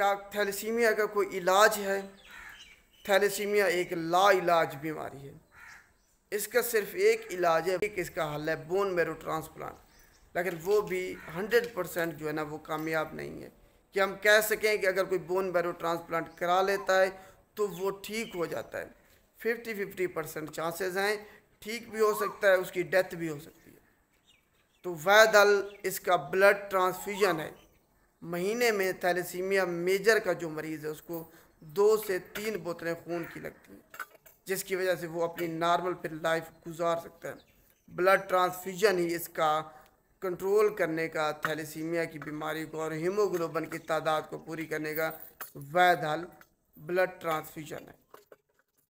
क्या थैलेसीमिया का कोई इलाज है थैलेसीमिया एक लाइलाज बीमारी है इसका सिर्फ एक इलाज है एक इसका हल है बोन मेरो ट्रांसप्लांट लेकिन वो भी हंड्रेड परसेंट जो है ना वो कामयाब नहीं है कि हम कह सकें कि अगर कोई बोन मेरो ट्रांसप्लांट करा लेता है तो वो ठीक हो जाता है फिफ्टी फिफ्टी परसेंट चांसेज हैं ठीक भी हो सकता है उसकी डेथ भी हो सकती है तो वह दल इसका ब्लड ट्रांसफ्यूजन है महीने में थैलेसीमिया मेजर का जो मरीज़ है उसको दो से तीन बोतलें खून की लगती हैं जिसकी वजह से वो अपनी नॉर्मल फिर लाइफ गुजार सकता है ब्लड ट्रांसफ्यूजन ही इसका कंट्रोल करने का थैलेसीमिया की बीमारी को और हीमोग्लोबन की तादाद को पूरी करने का वैध हल ब्लड ट्रांसफ्यूजन है